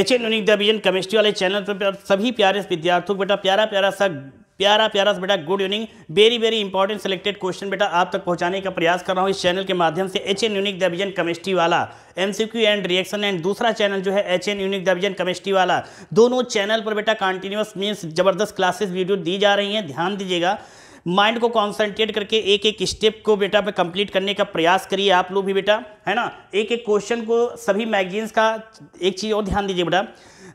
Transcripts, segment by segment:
H N unique division chemistry वाले channel पर सभी प्यारे विद्यार्थियों बेटा प्यारा प्यारा सा प्यारा प्यारा बेटा good evening very very important selected question बेटा आप तक पहुंचाने का प्रयास कर रहा हूं इस चैनल के माध्यम से H N unique division chemistry वाला एमसीक्यू एंड रिएक्शन एंड दूसरा चैनल जो है H N unique division chemistry वाला दोनों चैनल पर बेटा कंटिन्यूस मीन्स जबरदस्त क्लासेस वीडियो दी जा रही हैं ध्यान दीजिएगा माइंड को कॉन्सेंट्रेट करके एक एक स्टेप को बेटा पे कंप्लीट करने का प्रयास करिए आप लोग भी बेटा है ना एक एक क्वेश्चन को सभी मैगजीन्स का एक चीज़ और ध्यान दीजिए बेटा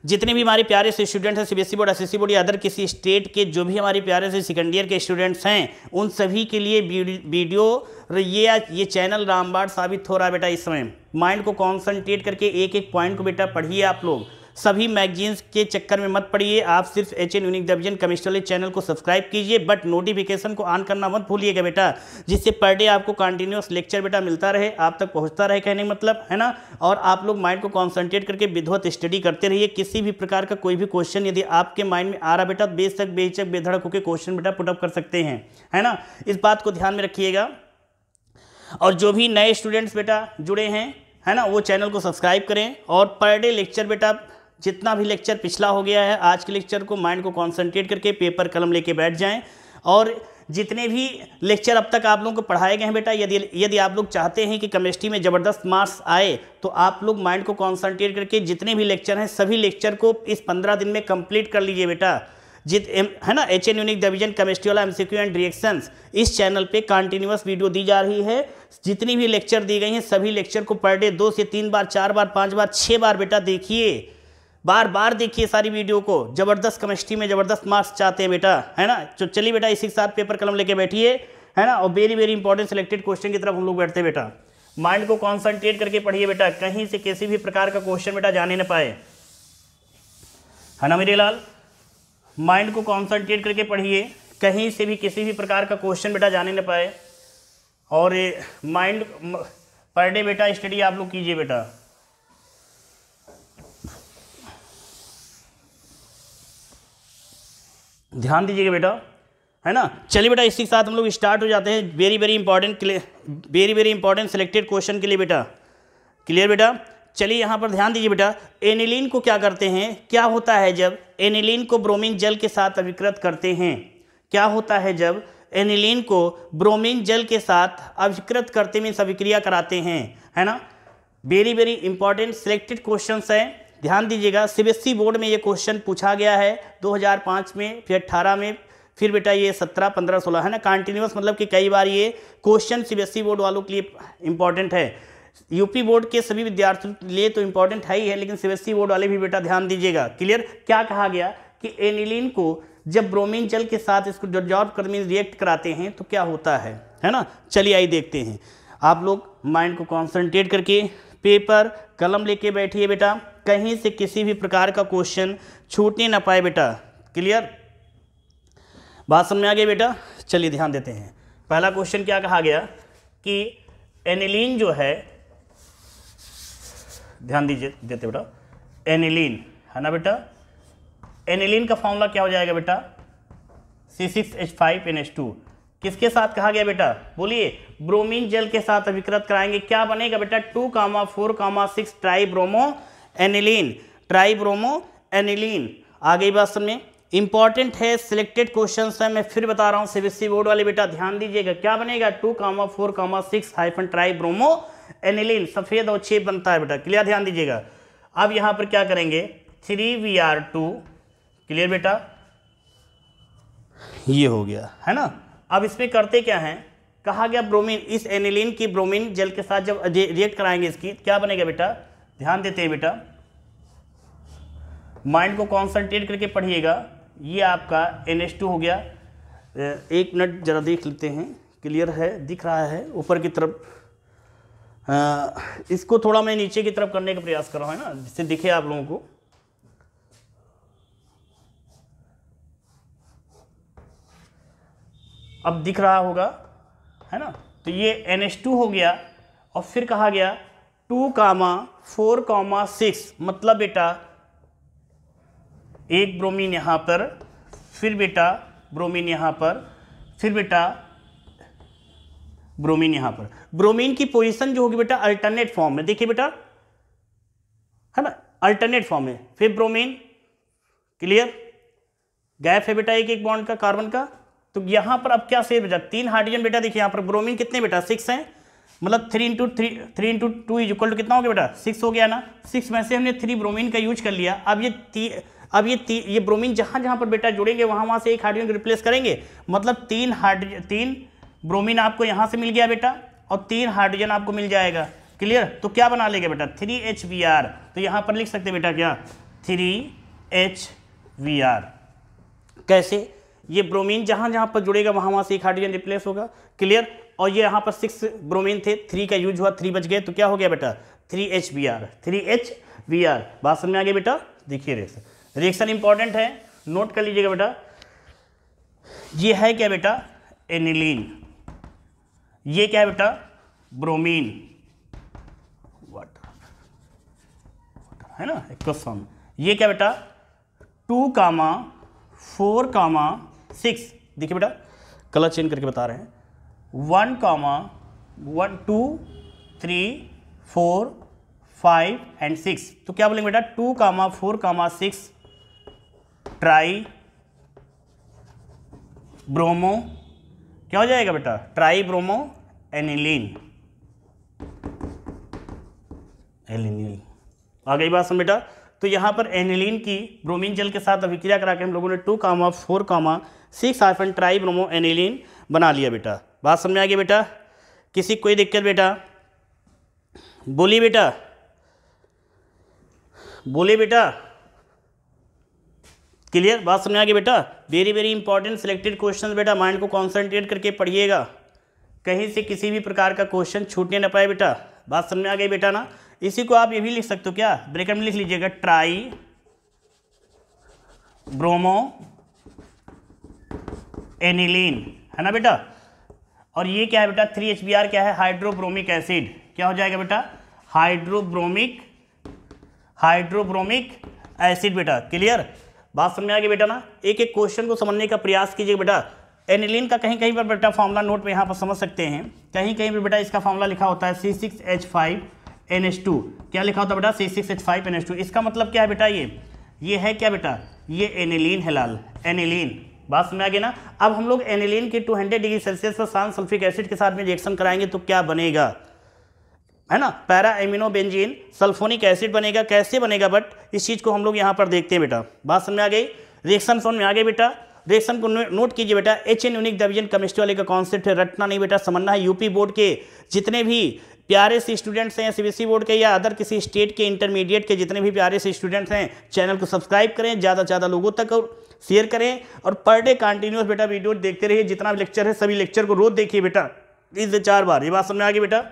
जितने भी हमारे प्यारे से स्टूडेंट्स हैं सी बोर्ड एस बोर्ड या अदर किसी स्टेट के जो भी हमारे प्यारे से सेकेंड ईयर के स्टूडेंट्स हैं उन सभी के लिए वीडियो ये ये चैनल रामबाड़ साबित हो रहा है बेटा इस समय माइंड को कॉन्सेंट्रेट करके एक एक पॉइंट को बेटा पढ़िए आप लोग सभी मैगजीन्स के चक्कर में मत पड़िए आप सिर्फ एच एन यूनिक डिवीजन कमिश्नरली चैनल को सब्सक्राइब कीजिए बट नोटिफिकेशन को ऑन करना मत भूलिएगा बेटा जिससे पर डे आपको कंटिन्यूस लेक्चर बेटा मिलता रहे आप तक पहुँचता रहे कहने मतलब है ना और आप लोग माइंड को कॉन्सेंट्रेट करके विधवत स्टडी करते रहिए किसी भी प्रकार का कोई भी क्वेश्चन यदि आपके माइंड में आ रहा बेटा बेशक बेचक बेधड़क होकर क्वेश्चन बेटा पुटअप कर सकते हैं है ना इस बात को ध्यान में रखिएगा और जो भी नए स्टूडेंट्स बेटा जुड़े हैं है ना वो चैनल को सब्सक्राइब करें और पर डे लेक्चर बेटा जितना भी लेक्चर पिछला हो गया है आज के लेक्चर को माइंड को कॉन्सेंट्रेट करके पेपर कलम लेके बैठ जाएं और जितने भी लेक्चर अब तक आप लोगों को पढ़ाए गए हैं बेटा यदि यदि आप लोग चाहते हैं कि केमिस्ट्री में ज़बरदस्त मार्क्स आए तो आप लोग माइंड को कॉन्सेंट्रेट करके जितने भी लेक्चर हैं सभी लेक्चर को इस पंद्रह दिन में कंप्लीट कर लीजिए बेटा जित है ना H N unique division chemistry वाला एमसीक्यू एंड रिएक्शंस इस चैनल पे कंटिन्यूस वीडियो दी जा रही है जितनी भी लेक्चर दी गई हैं सभी लेक्चर को पर डे दो से तीन बार चार बार पाँच बार छः बार बेटा देखिए बार बार देखिए सारी वीडियो को ज़बरदस्त केमिस्ट्री में ज़बरदस्त मार्क्स चाहते हैं बेटा है ना तो चलिए बेटा इसी के साथ पेपर कलम लेके बैठिए है ना और very very important selected question की तरफ हम लोग बैठते हैं बेटा माइंड को कॉन्सेंट्रेट करके पढ़िए बेटा कहीं से किसी भी प्रकार का क्वेश्चन बेटा जाने ना पाए है ना मेरे लाल माइंड को कॉन्सेंट्रेट करके पढ़िए कहीं से भी किसी भी प्रकार का क्वेश्चन बेटा जाने ना पाए और माइंड पर डे बेटा स्टडी आप लोग कीजिए बेटा ध्यान दीजिएगा बेटा है ना चलिए बेटा इसके साथ हम लोग स्टार्ट हो जाते हैं very very important very very important selected question के लिए बेटा क्लियर बेटा चलिए यहाँ पर ध्यान दीजिए बेटा एनिलीन को क्या करते हैं क्या होता है जब एनिलीन को ब्रोमीन जल के साथ अभिकृत करते हैं क्या होता है जब एनिलीन को ब्रोमीन जल के साथ अभिकृत करते में अभिक्रिया कराते हैं है ना very very important selected question हैं ध्यान दीजिएगा सी e बोर्ड में ये क्वेश्चन पूछा गया है 2005 में फिर 18 में फिर बेटा ये 17 15 16 है ना कंटिन्यूस मतलब कि कई बार ये क्वेश्चन सी e बोर्ड वालों के लिए इंपॉर्टेंट है यूपी बोर्ड के सभी विद्यार्थियों के लिए तो इंपॉर्टेंट है ही है लेकिन सी e बोर्ड वाले भी बेटा ध्यान दीजिएगा क्लियर क्या कहा गया कि एनिलिन को जब ब्रोमीन जल के साथ इसको जॉर्ज कर रिएक्ट कराते हैं तो क्या होता है है ना चलिए आइए देखते हैं आप लोग माइंड को कॉन्सेंट्रेट करके पेपर कलम लेके बैठिए बेटा कहीं से किसी भी प्रकार का क्वेश्चन छूटने ना पाए बेटा क्लियर बात समझ में आ गई बेटा चलिए ध्यान देते हैं पहला क्वेश्चन क्या कहा गया कि एनिलीन जो है ध्यान दीजिए देते बेटा एनिलीन है ना बेटा एनिलीन का फॉर्मूला क्या हो जाएगा बेटा C six H five N H two किसके साथ कहा गया बेटा बोलिए ब्रोमीन जल के साथ अभिकृत कराएंगे क्या बनेगा बेटा two comma four comma six tribromoaniline tribromoaniline आ गई बात समझ इंपॉर्टेंट है सिलेक्टेड क्वेश्चन है मैं फिर बता रहा हूं सीबीएसई बोर्ड वाले बेटा ध्यान दीजिएगा क्या बनेगा two comma four comma six hyphen tribromoaniline सफ़ेद और छः बनता है बेटा क्लियर ध्यान दीजिएगा अब यहां पर क्या करेंगे three V R two clear बेटा ये हो गया है ना अब इसमें करते क्या है कहा गया ब्रोमीन इस एनिलीन की ब्रोमीन जल के साथ जब रिएक्ट कराएंगे इसकी क्या बनेगा बेटा ध्यान देते हैं बेटा माइंड को कॉन्सेंट्रेट करके पढ़िएगा ये आपका एन टू हो गया एक मिनट ज़रा देख लेते हैं क्लियर है दिख रहा है ऊपर की तरफ इसको थोड़ा मैं नीचे की तरफ करने का प्रयास कर रहा हूँ है ना जिससे दिखे आप लोगों को अब दिख रहा होगा है ना तो ये एन टू हो गया और फिर कहा गया two comma four comma six मतलब बेटा एक ब्रोमीन यहाँ पर फिर बेटा ब्रोमीन यहाँ पर फिर बेटा ब्रोमीन यहाँ पर ब्रोमीन की पोजीशन जो होगी बेटा अल्टरनेट फॉर्म में देखिए बेटा है ना अल्टरनेट फॉर्म में फिर ब्रोमीन क्लियर गैप है बेटा एक एक बॉन्ड का कार्बन का तो यहाँ पर अब क्या सेव बेटा तीन हाइड्रोजन बेटा देखिए यहाँ पर ब्रोमीन कितने बेटा सिक्स हैं मतलब three into three three into two is equal to कितना हो गया बेटा सिक्स हो गया ना सिक्स में से हमने थ्री ब्रोमीन का यूज कर लिया अब ये ती, अब ये ती, ये ब्रोमीन जहाँ जहाँ पर बेटा जुड़ेंगे वहाँ वहाँ से एक हाइड्रोजन रिप्लेस करेंगे मतलब तीन हाइड्रोजन तीन ब्रोमीन आपको यहाँ से मिल गया बेटा और तीन हाइड्रोजन आपको मिल जाएगा क्लियर तो क्या बना लेगा बेटा थ्री एच वी आर तो यहाँ पर लिख सकते बेटा क्या थ्री एच वी आर कैसे ये ब्रोमीन जहाँ जहाँ पर जुड़ेगा वहाँ वहाँ से एक हाइड्रोजन रिप्लेस होगा क्लियर और ये यहाँ पर सिक्स ब्रोमीन थे थ्री का यूज हुआ थ्री बच गए तो क्या हो गया बेटा three H B R three H B R बात समझ में आ गया बेटा देखिए रिएक्शन रिएक्शन इंपॉर्टेंट है नोट कर लीजिएगा बेटा ये है क्या बेटा एनिलीन ये क्या है बेटा ब्रोमीन है ना क्वेश्चन ये क्या बेटा two comma four comma six देखिए बेटा कलर चेंज करके बता रहे हैं one comma one two three four five and six तो क्या बोलेंगे बेटा two comma four comma six tribromo क्या हो जाएगा बेटा ट्राई ब्रोमो एनिलीन एनिलीन आ गई बात समझ बेटा तो यहां पर एनिलीन की ब्रोमीन जल के साथ अभिक्रिया करा के हम लोगों ने two comma four comma six and tribromoaniline बना लिया बेटा बात समझ आ गई बेटा किसी कोई दिक्कत बेटा बोली बेटा बोली बेटा क्लियर बात समझ आ गई बेटा very very important selected question बेटा माइंड को कॉन्सेंट्रेट करके पढ़िएगा कहीं से किसी भी प्रकार का क्वेश्चन छूटने ना पाए बेटा बात समझ में आ गई बेटा ना इसी को आप ये भी लिख सकते हो क्या ब्रेकअप में लिख लीजिएगा ट्राई ब्रोमो एनिलीन है ना बेटा और ये क्या है बेटा थ्री एच क्या है हाइड्रोब्रोमिक एसिड क्या हो जाएगा बेटा हाइड्रोब्रोमिक हाइड्रोब्रोमिक एसिड बेटा क्लियर बात समझ आ गई बेटा ना एक एक क्वेश्चन को समझने का प्रयास कीजिए बेटा एनिलीन का कहीं कहीं पर बेटा फॉर्मूला नोट में यहाँ पर समझ सकते हैं कहीं कहीं पर बेटा इसका फॉर्मूला लिखा होता है C six H five N H two क्या लिखा होता है बेटा C six H five N H two इसका मतलब क्या है बेटा ये ये है क्या बेटा ये एनिलीन है लाल एनिलीन बात समझ आ गई ना अब हम लोग एनिलीन के 200 डिग्री सेल्सियस पर सान सल्फिक एसिड के साथ में रिएक्शन कराएंगे तो क्या बनेगा है ना पैरा एमिनोबेंजीन सल्फोनिक एसिड बनेगा कैसे बनेगा बट इस चीज़ को हम लोग यहाँ पर देखते हैं बेटा बात समझ आ गई रिएक्शन समझ में आ गए बेटा रिएक्शन को नोट कीजिए बेटा H N unique division chemistry वाले का कॉन्सेप्ट है रटना नहीं बेटा समझना है यूपी बोर्ड के जितने भी प्यारे से स्टूडेंट्स हैं सी बोर्ड के या अदर किसी स्टेट के इंटरमीडिएट के जितने भी प्यारे से स्टूडेंट्स हैं चैनल को सब्सक्राइब करें ज़्यादा से ज़्यादा लोगों तक और शेयर करें और पर डे कंटिन्यूस बेटा वीडियो देखते रहिए जितना भी लेक्चर है सभी लेक्चर को रोज देखिए बेटा तीन से चार बार ये बात समझ में आ गई बेटा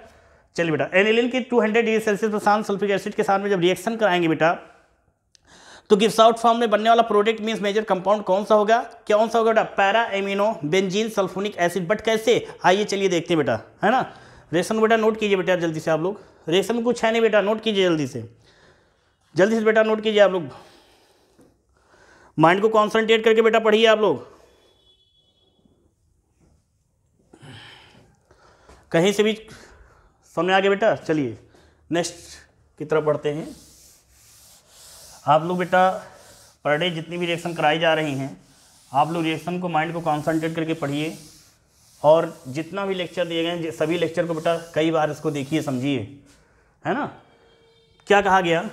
चलिए बेटा एनिलिन की 200 डिग्री सेल्सियस पर शांत सल्फिक एसिड के साथ में जब रिएक्शन कराएंगे बेटा तो गिप्स आउट फॉर्म में बनने वाला प्रोडक्ट मीन्स मेजर कंपाउंड कौन सा होगा कौन सा होगा बेटा para amino benzene sulphonic acid but कैसे आइए चलिए देखते हैं बेटा है ना रेशन बेटा नोट कीजिए बेटा जल्दी से आप लोग रेशन कुछ है नहीं बेटा नोट कीजिए जल्दी से जल्दी से बेटा नोट कीजिए आप लोग माइंड को कॉन्सेंट्रेट करके बेटा पढ़िए आप लोग कहीं से भी समझ आ गया बेटा चलिए नेक्स्ट की तरफ बढ़ते हैं आप लोग बेटा पर डे जितनी भी रिएक्शन कराई जा रही हैं आप लोग रिएक्शन को माइंड को कॉन्सेंट्रेट करके पढ़िए और जितना भी लेक्चर दिए गए हैं सभी लेक्चर को बेटा कई बार इसको देखिए समझिए है ना क्या कहा गया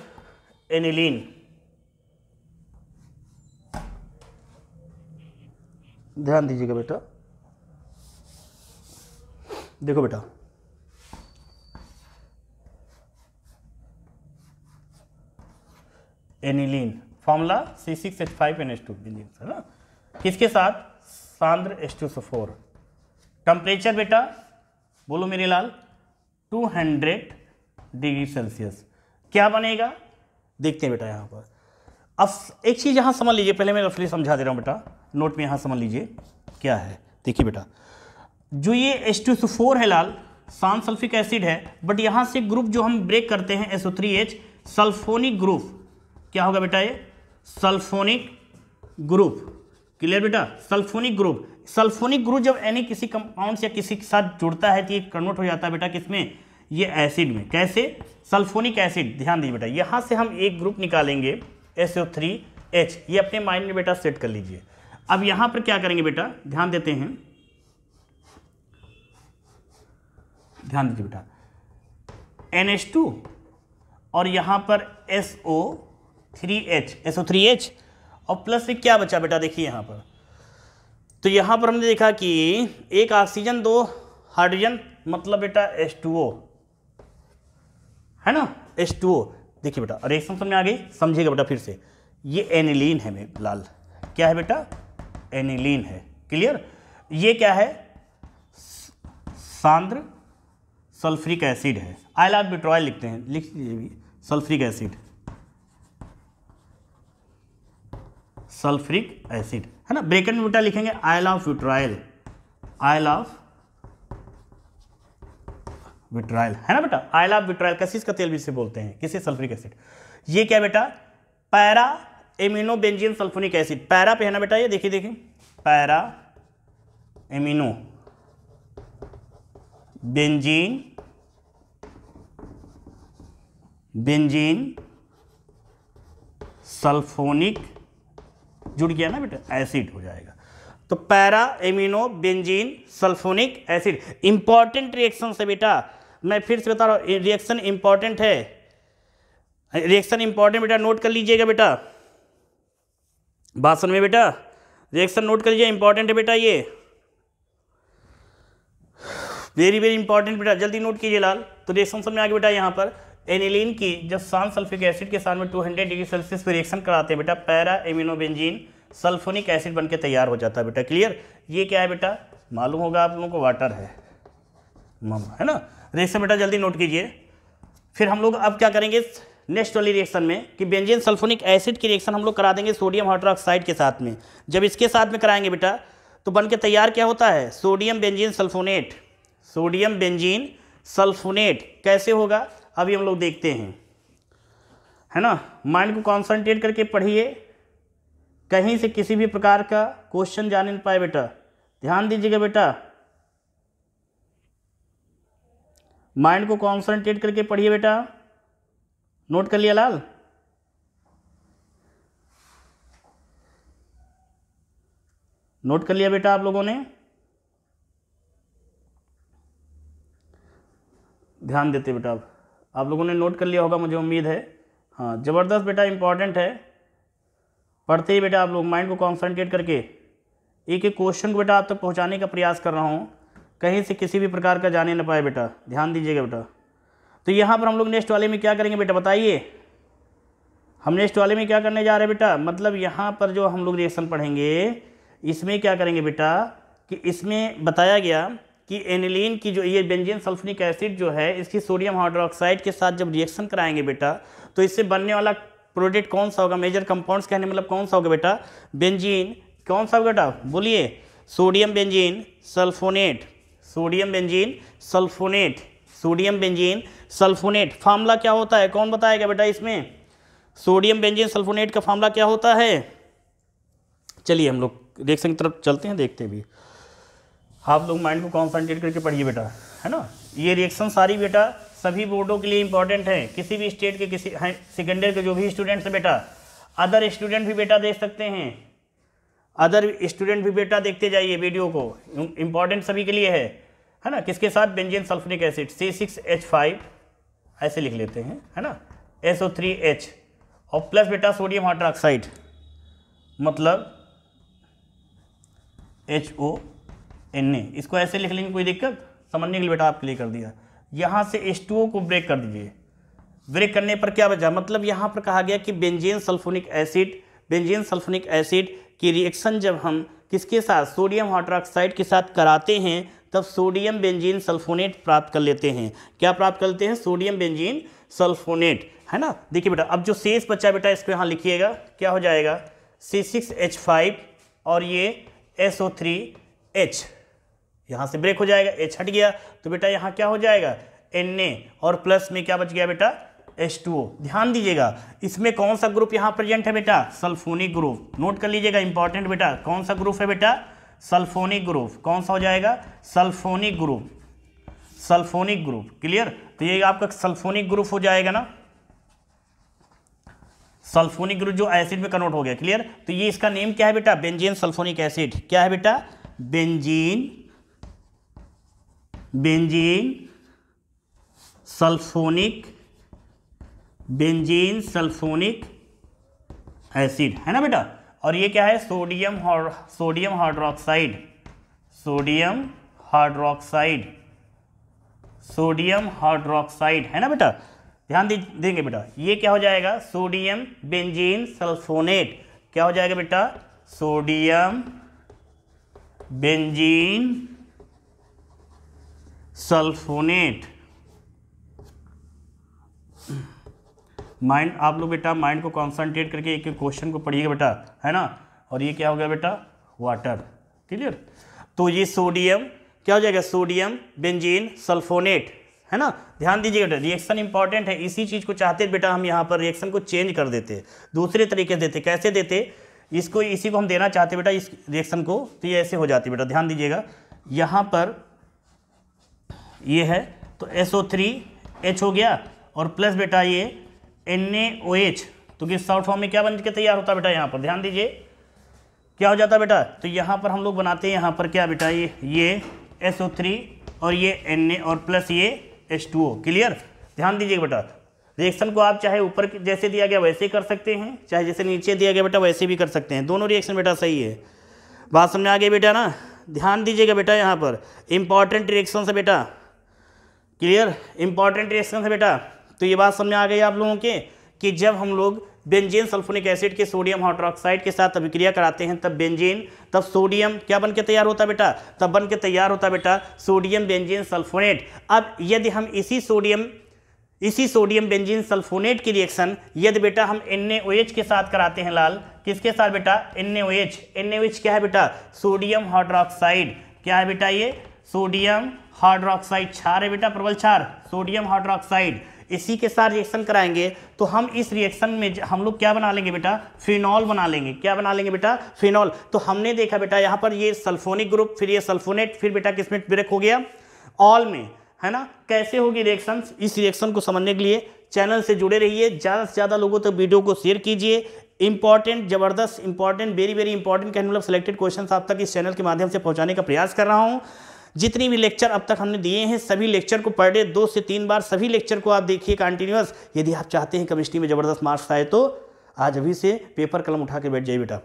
एनिलीन ध्यान दीजिएगा बेटा देखो बेटा aniline formula C six H five N H two है ना किसके साथ सांद्र एच टू फोर टेम्परेचर बेटा बोलो मेरे लाल 200 डिग्री सेल्सियस क्या बनेगा देखते हैं बेटा यहाँ पर अब एक चीज़ यहाँ समझ लीजिए पहले मैं रफली समझा दे रहा हूँ बेटा नोट में यहाँ समझ लीजिए क्या है देखिए बेटा जो ये एस टू सो फोर है लाल सान सल्फिक एसिड है बट यहाँ से ग्रुप जो हम ब्रेक करते हैं SO three H sulphonic group क्या होगा बेटा ये सल्फोनिक ग्रुप क्लियर बेटा सल्फोनिक ग्रुप सल्फोनिक ग्रुप जब एनी किसी कंपाउंड या किसी के साथ जुड़ता है तो ये कन्वर्ट हो जाता है बेटा किसमें ये एसिड में कैसे सल्फोनिक एसिड ध्यान दीजिए बेटा यहाँ से हम एक ग्रुप निकालेंगे एस ओ थ्री एच ये अपने माइंड में बेटा सेट कर लीजिए अब यहां पर क्या करेंगे बेटा ध्यान देते हैं ध्यान दीजिए बेटा एन एच टू और यहां पर S O three H S O three H और प्लस से क्या बचा बेटा देखिए यहां पर तो यहां पर हमने देखा कि एक ऑक्सीजन दो हाइड्रोजन मतलब बेटा एस टू ओ है ना एस टू ओ देखिए बेटा रिएक्शन समझ में आ गई समझिएगा बेटा फिर से ये एनिलीन है लाल क्या है बेटा एनिलीन है क्लियर ये क्या है सांद्र सल्फ्रिक एसिड है आई लाइव बिट्रॉयल लिखते हैं लिख लीजिए भी सल्फ्रिक एसिड सल्फ्रिक एसिड है ना ब्रेकन बेटा लिखेंगे eye of vitriol eye of vitriol है ना बेटा आयला विट्रायल का का तेल भी से बोलते हैं किसे सल्फ्रिक एसिड ये क्या बेटा para amino benzene sulphonic acid para पे है ना बेटा ये देखिए देखिए para amino benzene benzene sulphonic जुड़ गया ना बेटा एसिड हो जाएगा तो para amino benzene sulphonic acid important reaction से बेटा मैं फिर से बता रहा हूँ रिएक्शन इंपॉर्टेंट है रिएक्शन इंपॉर्टेंट बेटा नोट कर लीजिएगा बेटा भाषण में बेटा रिएक्शन नोट कर लीजिए इंपॉर्टेंट है बेटा ये वेरी वेरी इंपॉर्टेंट बेटा जल्दी नोट कीजिए लाल तो रिएक्शन समझ में आ गया बेटा यहाँ पर एनिलीन की जब सान सल्फिक एसिड के साथ में 200 डिग्री सेल्सियस पर रिएक्शन कराते हैं बेटा पैरा एमिनोबेंजीन सल्फोनिक एसिड बनके तैयार हो जाता है बेटा क्लियर ये क्या है बेटा मालूम होगा आप लोगों को वाटर है है ना रिएक्शन बेटा जल्दी नोट कीजिए फिर हम लोग अब क्या करेंगे नेक्स्ट वाली रिएक्शन में कि बेंजीन सल्फोनिक एसिड की रिएक्शन हम लोग करा देंगे सोडियम हाइड्रोक्साइड के साथ में जब इसके साथ में कराएंगे बेटा तो बन के तैयार क्या होता है sodium benzene sulphonate sodium benzene sulphonate कैसे होगा अभी हम लोग देखते हैं है ना माइंड को कॉन्सेंट्रेट करके पढ़िए कहीं से किसी भी प्रकार का क्वेश्चन जाने नहीं पाए बेटा ध्यान दीजिएगा बेटा माइंड को कॉन्सेंट्रेट करके पढ़िए बेटा नोट कर लिया लाल नोट कर लिया बेटा आप लोगों ने ध्यान देते बेटा आप आप लोगों ने नोट कर लिया होगा मुझे उम्मीद है हाँ ज़बरदस्त बेटा इंपॉर्टेंट है पढ़ते ही बेटा आप लोग माइंड को कॉन्सेंट्रेट करके एक एक क्वेश्चन को बेटा आप तक तो पहुंचाने का प्रयास कर रहा हूँ कहीं से किसी भी प्रकार का जाने ना पाए बेटा ध्यान दीजिएगा बेटा तो यहाँ पर हम लोग नेक्स्ट वाले में क्या करेंगे बेटा बताइए हम नेक्स्ट वाले में क्या करने जा रहे हैं बेटा मतलब यहाँ पर जो हम लोग रिएक्शन पढ़ेंगे इसमें क्या करेंगे बेटा कि इसमें बताया गया कि एनिलीन की जो ये बेंजीन सल्फनिक एसिड जो है इसकी सोडियम हाइड्रोक्साइड के साथ जब रिएक्शन कराएंगे बेटा तो इससे बनने वाला प्रोडक्ट कौन सा होगा मेजर कंपाउंड्स कहने मतलब कौन सा होगा बेटा बेंजीन कौन सा होगा बेटा बोलिए sodium benzene sulphonate sodium benzene sulphonate sodium benzene sulphonate formula क्या होता है कौन बताएगा बेटा इसमें सोडियम बेंजीन सल्फोनेट का फार्मूला क्या होता है चलिए हम लोग रिएक्शन की तरफ चलते हैं देखते भी आप लोग माइंड को कॉन्सेंट्रेट करके पढ़िए बेटा है ना ये रिएक्शन सारी बेटा सभी बोर्डों के लिए इंपॉर्टेंट है किसी भी स्टेट के किसी सेकेंडरी हाँ, के जो भी स्टूडेंट्स हैं बेटा अदर स्टूडेंट भी बेटा देख सकते हैं अदर स्टूडेंट भी बेटा देखते जाइए वीडियो को इम्पॉर्टेंट सभी के लिए है है ना किसके साथ benzene sulphonic acid C six H five ऐसे लिख लेते हैं है ना एस ओ थ्री एच और प्लस बेटा सोडियम हाइड्रोक्साइड मतलब एच ओ एन ए इसको ऐसे लिख लेंगे कोई दिक्कत समझने के लिए बेटा आपके लिए कर दिया यहाँ से एच टू ओ को ब्रेक कर दीजिए ब्रेक करने पर क्या बचा मतलब यहाँ पर कहा गया कि benzene sulphonic acid benzene sulphonic acid की रिएक्शन जब हम किसके साथ सोडियम हाइड्रोक्साइड के साथ कराते हैं तब सोडियम बेंजीन सल्फोनेट प्राप्त कर लेते हैं क्या प्राप्त कर लेते हैं सोडियम बेंजीन सल्फोनेट है ना देखिए बेटा अब जो शेष बच्चा बेटा इसको यहाँ लिखिएगा क्या हो जाएगा सी सिक्स एच फाइव और ये एस ओ थ्री एच यहाँ से ब्रेक हो जाएगा एच हट गया तो बेटा यहाँ क्या हो जाएगा एन ए और प्लस में क्या बच गया बेटा एच टू ओ ध्यान दीजिएगा इसमें कौन सा ग्रुप यहाँ प्रेजेंट है बेटा सल्फोनिक ग्रुप नोट कर लीजिएगा इंपॉर्टेंट बेटा कौन सा ग्रुप है बेटा सल्फोनिक ग्रुप कौन सा हो जाएगा sulphonic group sulphonic group clear तो ये आपका सल्फोनिक ग्रुप हो जाएगा ना सल्फोनिक ग्रुप जो एसिड में कन्वर्ट हो गया क्लियर तो ये इसका नेम क्या है बेटा बेंजीन सल्फोनिक एसिड क्या है बेटा benzene benzene sulphonic benzene sulphonic acid है ना बेटा और ये क्या है sodium sodium hydroxide sodium hydroxide sodium hydroxide है ना बेटा ध्यान दे, देंगे बेटा ये क्या हो जाएगा सोडियम बेंजीन सल्फोनेट क्या हो जाएगा बेटा सोडियम बेंजीन सल्फोनेट माइंड आप लोग बेटा माइंड को कॉन्सेंट्रेट करके एक एक क्वेश्चन को पढ़िएगा बेटा है ना और ये क्या हो गया बेटा वाटर क्लियर तो ये सोडियम क्या हो जाएगा सोडियम बेंजीन सल्फोनेट है ना ध्यान दीजिए बेटा रिएक्शन इंपॉर्टेंट है इसी चीज़ को चाहते बेटा हम यहाँ पर रिएक्शन को चेंज कर देते दूसरे तरीके से देते कैसे देते इसको इसी को हम देना चाहते बेटा इस रिएक्शन को तो ये ऐसे हो जाती बेटा ध्यान दीजिएगा यहाँ पर ये है तो एस ओ थ्री एच हो गया और प्लस बेटा ये एन तो किस शॉर्ट फॉर्म में क्या बन के तैयार होता है बेटा यहाँ पर ध्यान दीजिए क्या हो जाता है बेटा तो यहाँ पर हम लोग बनाते हैं यहाँ पर क्या बेटा ये ये एस ओ थ्री और ये एन और प्लस ये एस टू ओ क्लियर ध्यान दीजिए बेटा रिएक्शन को आप चाहे ऊपर जैसे दिया गया वैसे कर सकते हैं चाहे जैसे नीचे दिया गया बेटा वैसे भी कर सकते हैं दोनों रिएक्शन बेटा सही है बात समझ आ गई बेटा ना ध्यान दीजिएगा बेटा यहाँ पर इंपॉर्टेंट रिएक्शन से बेटा क्लियर इंपॉर्टेंट रिएक्शन से बेटा तो ये बात समझ आ गई आप लोगों के कि जब हम लोग बेंजीन सल्फोनिक एसिड के सोडियम हाइड्रोक्साइड के साथ अभिक्रिया कराते हैं तब बेंजीन तब सोडियम क्या बन के तैयार होता बेटा तब बन के तैयार होता बेटा सोडियम बेंजीन सल्फोनेट अब यदि हम इसी सोडियम इसी सोडियम बेंजीन सल्फोनेट की रिएक्शन यदि बेटा हम एन के साथ कराते हैं लाल किसके साथ बेटा एन एन क्या है बेटा सोडियम हाइड्रोक्साइड क्या है बेटा ये सोडियम हाइड्रोक्साइड छार है बेटा प्रबल छार सोडियम हाइड्रोक्साइड इसी के साथ रिएक्शन कराएंगे तो हम इस रिएक्शन में हम लोग क्या बना लेंगे बेटा फिनॉल बना लेंगे क्या बना लेंगे बेटा फिनॉल तो हमने देखा बेटा यहाँ पर ये सल्फोनिक ग्रुप फिर ये सल्फोनेट फिर बेटा किस में ब्रेक हो गया ऑल में है ना कैसे होगी रिएक्शन इस रिएक्शन को समझने के लिए चैनल से जुड़े रहिए ज़्यादा से ज़्यादा लोगों तक तो वीडियो को शेयर कीजिए इंपॉर्टेंट जबरदस्त important very very important can मतलब सेलेक्टेड क्वेश्चन आप तक इस चैनल के माध्यम से पहुंचाने का प्रयास कर रहा हूं जितनी भी लेक्चर अब तक हमने दिए हैं सभी लेक्चर को पर डे दो से तीन बार सभी लेक्चर को आप देखिए कंटिन्यूस यदि आप चाहते हैं केमिस्ट्री में ज़बरदस्त मार्क्स आए तो आज अभी से पेपर कलम उठा के बैठ जाइए बेटा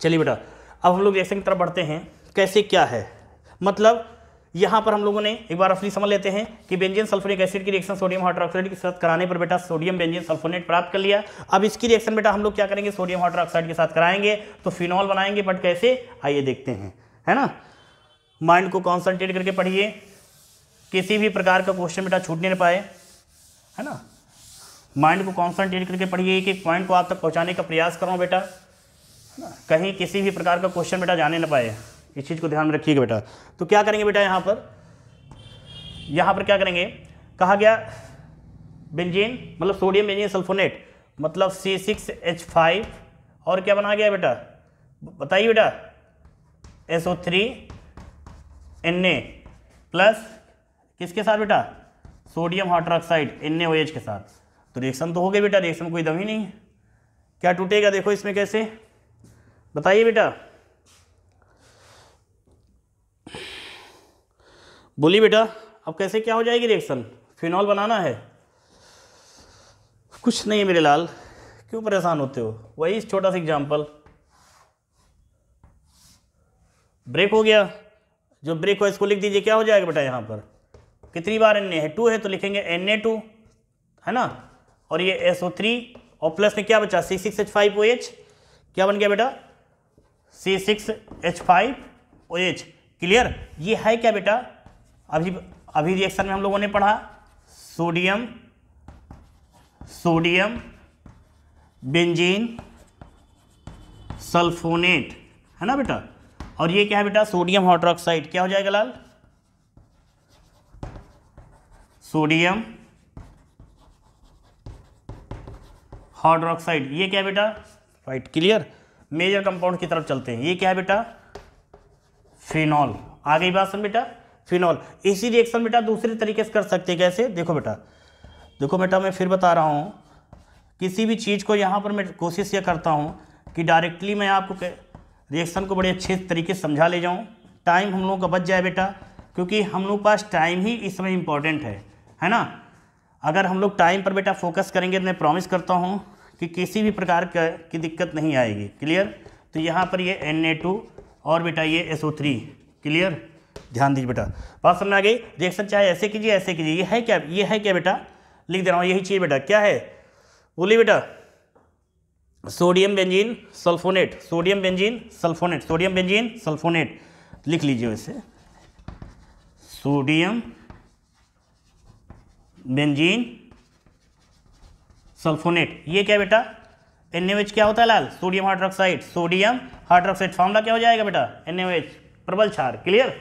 चलिए बेटा अब हम लोग रिएक्शन की तरफ बढ़ते हैं कैसे क्या है मतलब यहाँ पर हम लोगों ने एक बार रफली समझ लेते हैं कि बेंजियन सल्फोनिक एसिड की रिएक्शन सोडियम हाइड्रोक्साइड के साथ कराने पर बेटा सोडियम बेंजियन सल्फोनेट प्राप्त कर लिया अब इसकी रिएक्शन बेटा हम लोग क्या करेंगे सोडियम हाइड्रोक्साइड के साथ कराएंगे तो फिनॉल बनाएंगे बट कैसे आइए देखते हैं है ना माइंड को कॉन्सेंट्रेट करके पढ़िए किसी भी प्रकार का क्वेश्चन बेटा छूट नहीं पाए है ना माइंड को कॉन्सेंट्रेट करके पढ़िए एक एक पॉइंट को आप तक पहुंचाने का प्रयास करो बेटा कहीं किसी भी प्रकार का क्वेश्चन बेटा जाने ना पाए इस चीज़ को ध्यान में रखिएगा बेटा तो क्या करेंगे बेटा यहाँ पर यहाँ पर क्या करेंगे कहा गया बेंजीन मतलब सोडियम बेंजीन सल्फोनेट मतलब सी सिक्स एच फाइव और क्या बना गया बेटा बताइए बेटा S O three N A plus किसके साथ बेटा सोडियम हाइड्रोक्साइड एन ए के साथ तो रिएक्शन तो हो गया बेटा रिएक्शन कोई दम ही नहीं है क्या टूटेगा देखो इसमें कैसे बताइए बेटा बोलिए बेटा अब कैसे क्या हो जाएगी रिएक्शन फिनॉल बनाना है कुछ नहीं मेरे लाल क्यों परेशान होते हो वही छोटा सा एग्जाम्पल ब्रेक हो गया जो ब्रेक हो इसको लिख दीजिए क्या हो जाएगा बेटा यहाँ पर कितनी बार एन ए है टू है तो लिखेंगे एन ए टू है ना और ये एस ओ थ्री और प्लस में क्या बचा C six H five O H क्या बन गया बेटा C six H five O H clear ये है क्या बेटा अभी अभी रिएक्शन में हम लोगों ने पढ़ा सोडियम सोडियम बेंजीन सल्फोनेट है ना बेटा और ये क्या है बेटा सोडियम हाइड्रोक्साइड क्या हो जाएगा लाल सोडियम हाइड्रोक्साइड ये क्या है बेटा राइट क्लियर मेजर कंपाउंड की तरफ चलते हैं ये क्या है बेटा फिनॉल आ गई बात सुन बेटा फिनॉल इसी रिएक्शन बेटा दूसरे तरीके से कर सकते हैं कैसे देखो बेटा देखो बेटा मैं फिर बता रहा हूँ किसी भी चीज़ को यहाँ पर मैं कोशिश ये करता हूँ कि डायरेक्टली मैं आपको रिएक्शन को बड़े अच्छे तरीके से समझा ले जाऊँ टाइम हम लोगों का बच जाए बेटा क्योंकि हम लोग पास टाइम ही इस समय इम्पॉर्टेंट है है ना अगर हम लोग टाइम पर बेटा फोकस करेंगे तो मैं प्रॉमिस करता हूँ कि किसी भी प्रकार का की दिक्कत नहीं आएगी क्लियर तो यहाँ पर ये एन और बेटा ये एस क्लियर ध्यान दीजिए बेटा बात समझ आ गई रिएक्शन चाहे ऐसे कीजिए ऐसे कीजिए ये है क्या ये है क्या बेटा लिख दे रहा हूँ यही चाहिए बेटा क्या है बोलिए बेटा sodium benzene sulphonate sodium benzene sulphonate sodium benzene sulphonate लिख लीजिए वैसे सोडियम बेंजीन सल्फोनेट ये क्या बेटा एन क्या होता है लाल sodium hydroxide sodium hydroxide formula क्या हो जाएगा बेटा एन प्रबल छार क्लियर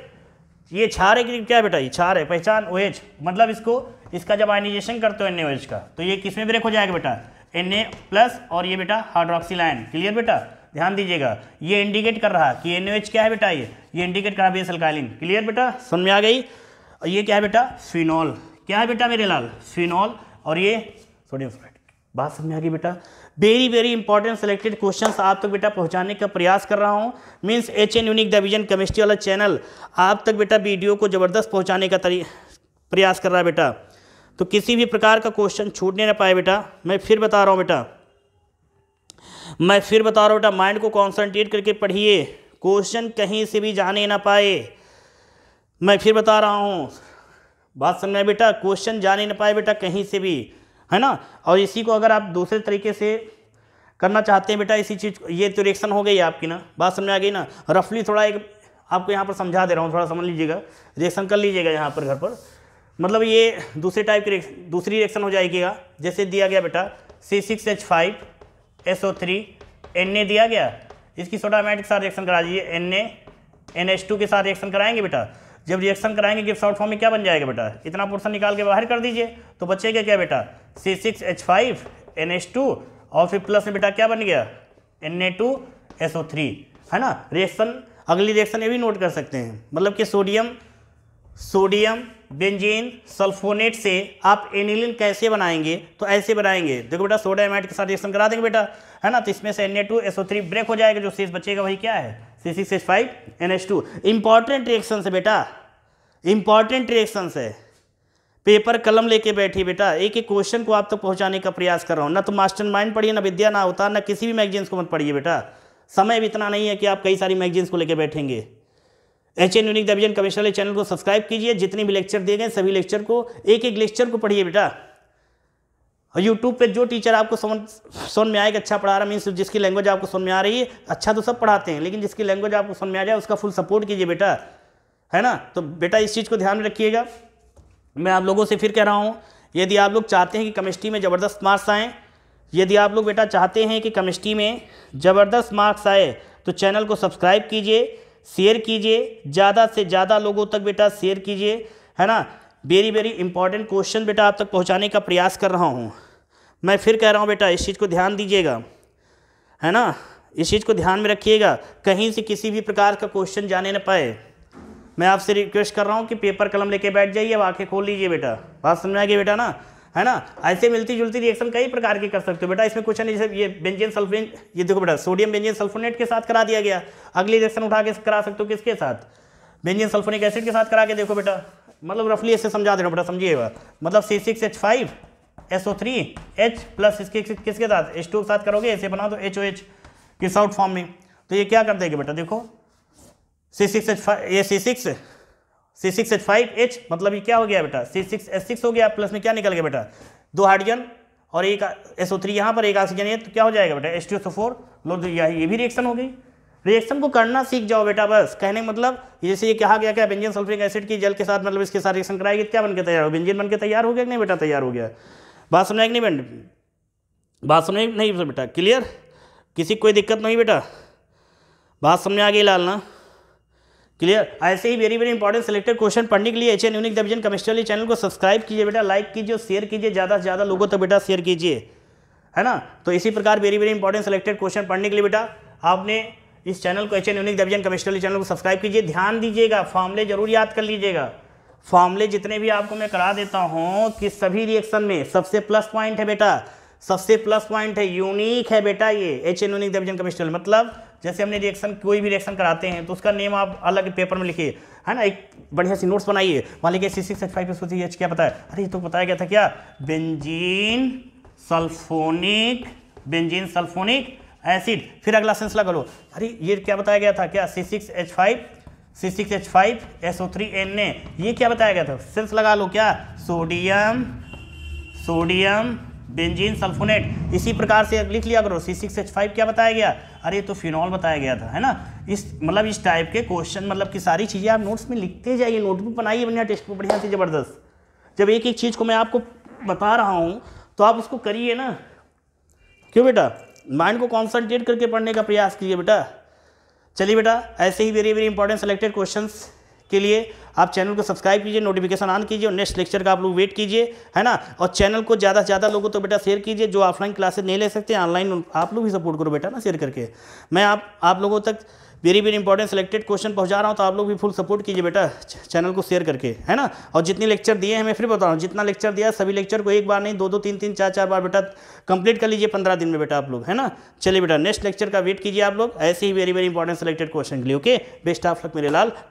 ये छार है कि क्या बेटा ये छार है पहचान ओएच मतलब इसको इसका जब आयनाइजेशन करते हो एन का तो ये किस में ब्रेक हो जाएगा बेटा एन ए प्लस और ये बेटा आयन क्लियर बेटा ध्यान दीजिएगा ये इंडिकेट कर रहा कि एन क्या है बेटा ये ये इंडिकेट कर रहा है अल्काइलिन क्लियर बेटा सुन में आ गई और ये क्या है बेटा फिनॉल क्या है बेटा मेरे लाल फिनॉल और ये सोडियम फ्लोराइड बात समझ में आ गई बेटा very very important selected questions आप तक बेटा पहुंचाने का प्रयास कर रहा हूं means H N unique division chemistry वाला चैनल आप तक बेटा वीडियो को ज़बरदस्त पहुंचाने का प्रयास कर रहा है बेटा तो किसी भी प्रकार का क्वेश्चन छूटने ना पाए बेटा मैं फिर बता रहा हूँ बेटा मैं फिर बता रहा हूँ बेटा माइंड को कॉन्सेंट्रेट करके पढ़िए क्वेश्चन कहीं से भी जाने ना पाए मैं फिर बता रहा हूँ बात समझ में बेटा क्वेश्चन जाने ना पाए बेटा कहीं से भी है ना और इसी को अगर आप दूसरे तरीके से करना चाहते हैं बेटा इसी चीज़ ये तो रिएक्शन हो गई आपकी ना बात समझ में आ गई ना रफली थोड़ा एक आपको यहाँ पर समझा दे रहा हूँ थोड़ा समझ लीजिएगा रिएक्शन कर लीजिएगा यहाँ पर घर पर मतलब ये दूसरे टाइप की दूसरी रिएक्शन हो जाएगीगा जैसे दिया गया बेटा C six H five S O three N A दिया गया इसकी सोडामेट के साथ रिएक्शन करा दीजिए N A N H two के साथ रिएक्शन कराएंगे बेटा जब रिएक्शन कराएंगे गिफ्ट शॉर्ट फॉर्म में क्या बन जाएगा बेटा इतना पोर्सन निकाल के बाहर कर दीजिए तो बचेगा क्या बेटा C six H five N H two और फिर प्लस में बेटा क्या बन गया N A two S O three है ना रिएक्शन अगली रिएक्शन ये भी नोट कर सकते हैं मतलब कि सोडियम सोडियम बेंजीन सल्फोनेट से आप एनिलिन कैसे बनाएंगे तो ऐसे बनाएंगे देखो बेटा सोडियम एट के साथ रिएक्शन करा देंगे बेटा है ना तो इसमें से एन थ्री ब्रेक हो जाएगा जो शेष बचेगा वही क्या है C six H five N H two important reaction है बेटा इंपॉर्टेंट रिएक्शन है पेपर कलम लेके बैठी बेटा एक एक क्वेश्चन को आप तक तो पहुंचाने का प्रयास कर रहा हूँ ना तो मास्टर माइंड पढ़िए ना विद्या ना होता ना किसी भी मैगजीन्स को मत पढ़िए बेटा समय भी इतना नहीं है कि आप कई सारी मैगजीन्स को लेके बैठेंगे H N unique division chemistry channel को सब्सक्राइब कीजिए जितने भी लेक्चर दिए गए सभी लेक्चर को एक एक लेक्चर को पढ़िए बेटा और यूट्यूब पे जो टीचर आपको समझ सुन में आएगा अच्छा पढ़ा रहा मीन्स जिसकी लैंग्वेज आपको सुन में आ रही है अच्छा तो सब पढ़ाते हैं लेकिन जिसकी लैंग्वेज आपको सुन में आ जाए उसका फुल सपोर्ट कीजिए बेटा है ना तो बेटा इस चीज़ को ध्यान में रखिएगा मैं आप लोगों से फिर कह रहा हूँ यदि आप लोग चाहते हैं कि केमिस्ट्री में ज़बरदस्त मार्क्स आएँ यदि आप लोग बेटा चाहते हैं कि केमिस्ट्री में ज़बरदस्त मार्क्स आए तो चैनल को सब्सक्राइब कीजिए शेयर कीजिए ज़्यादा से ज़्यादा लोगों तक बेटा शेयर कीजिए है ना वेरी वेरी इंपॉर्टेंट क्वेश्चन बेटा आप तक पहुँचाने का प्रयास कर रहा हूँ मैं फिर कह रहा हूँ बेटा इस चीज़ को ध्यान दीजिएगा है ना इस चीज़ को ध्यान में रखिएगा कहीं से किसी भी प्रकार का क्वेश्चन जाने ना पाए मैं आपसे रिक्वेस्ट कर रहा हूँ कि पेपर कलम लेके बैठ जाइए अब आँखें खोल लीजिए बेटा बात समझ आएगी बेटा ना है ना ऐसे मिलती जुलती रिएक्शन कई प्रकार की कर सकते हो बेटा इसमें कुछ नहीं जैसे ये बेंजियन सल्फेन ये देखो बेटा सोडियम बेंजियन सल्फोनेट के साथ करा दिया गया अगली रिएक्शन उठा के करा सकते हो किसके साथ बेंजियन सल्फोनिक एसिड के साथ करा के देखो बेटा मतलब रफली ऐसे समझा दे रहा बेटा समझिएगा मतलब C six H five S O three H plus इसके किसके साथ एच टू के साथ करोगे ऐसे बना दो एच ओ एच किस आउट फॉर्म में तो ये क्या कर देगा बेटा देखो सी सिक्स एच फाइव ये C six C six H five H मतलब ये क्या हो गया बेटा सी सिक्स एच सिक्स हो गया प्लस में क्या निकल गया बेटा दो हाइड्रोजन और एक एस ओ थ्री यहाँ पर एक ऑक्सीजन है तो क्या हो जाएगा बेटा S T S O four लो तो ये भी रिएक्शन हो गई रिएक्शन को करना सीख जाओ बेटा बस कहने का मतलब जैसे ये कहा गया क्या बेंजिन सल्फ्रिक एसिड की जल के साथ मतलब इसके साथ रिएक्शन कराएगी तो क्या बनकर तैयार हो बेंजिन बनकर तैयार हो गया नहीं बेटा तैयार हो गया बात सुना कि नहीं बात सुना नहीं बेटा क्लियर किसी कोई दिक्कत नहीं बेटा बात समझ आ गई लाल ना क्लियर ऐसे ही very very important selected question पढ़ने के लिए H N unique division chemistry channel को सब्सक्राइब कीजिए बेटा लाइक कीजिए शेयर कीजिए ज़्यादा से ज़्यादा लोगों तक तो बेटा शेयर कीजिए है ना तो इसी प्रकार very very important selected question पढ़ने के लिए बेटा आपने इस चैनल को H N unique division chemistry channel को सब्सक्राइब कीजिए ध्यान दीजिएगा फॉर्मले जरूर याद कर लीजिएगा फॉर्मले जितने भी आपको मैं करा देता हूँ कि सभी रिएक्शन में सबसे प्लस पॉइंट है बेटा सबसे प्लस पॉइंट है यूनिक है बेटा ये H N unique division chemistry मतलब जैसे हमने रिएक्शन कोई भी रिएक्शन कराते हैं तो उसका नेम आप अलग पेपर में लिखिए है ना एक बढ़िया सी नोट्स बनाइए मान लीजिए सी सिक्स एच फाइव पे एच क्या पता है अरे तो बताया गया था क्या benzene sulphonic benzene sulphonic acid फिर अगला सेंस लगा लो अरे ये क्या बताया गया था क्या C six H five C six H five S O three N A ये क्या बताया गया था सेंस लगा लो क्या सोडियम सोडियम बेंजीन सल्फोनेट इसी प्रकार से लिख लिया करो सी सिक्स एच फाइव क्या बताया गया अरे तो फिनॉल बताया गया था है ना इस मतलब इस टाइप के क्वेश्चन मतलब कि सारी चीज़ें आप नोट्स में लिखते जाइए नोटबुक बनाइए बढ़िया टेस्ट बुक बढ़िया सी ज़बरदस्त जब एक एक चीज़ को मैं आपको बता रहा हूँ तो आप उसको करिए ना क्यों बेटा माइंड को कॉन्सनट्रेट करके पढ़ने का प्रयास कीजिए बेटा चलिए बेटा ऐसे ही very very important selected questions के लिए आप चैनल को सब्सक्राइब कीजिए नोटिफिकेशन ऑन कीजिए और नेक्स्ट लेक्चर का आप लोग वेट कीजिए है ना और चैनल को ज़्यादा से ज़्यादा लोगों तो बेटा शेयर कीजिए जो ऑफलाइन क्लासेस नहीं ले सकते ऑनलाइन आप लोग भी सपोर्ट करो बेटा ना शेयर करके मैं आप आप लोगों तक very very important selected question पहुंचा रहा हूं तो आप लोग भी फुल सपोर्ट कीजिए बेटा चैनल को शेयर करके है ना और जितने लेक्चर दिए हैं मैं फिर बता रहा हूँ जितना लेक्चर दिया सभी लेक्चर को एक बार नहीं दो दो तीन तीन चार चार बार बेटा कंप्लीट कर लीजिए पंद्रह दिन में बेटा आप लोग है ना चलिए बेटा नेक्स्ट लेक्चर का वेट कीजिए आप लोग ऐसे ही very very important selected question के लिए ओके बेस्ट ऑफ लक मेरे लाल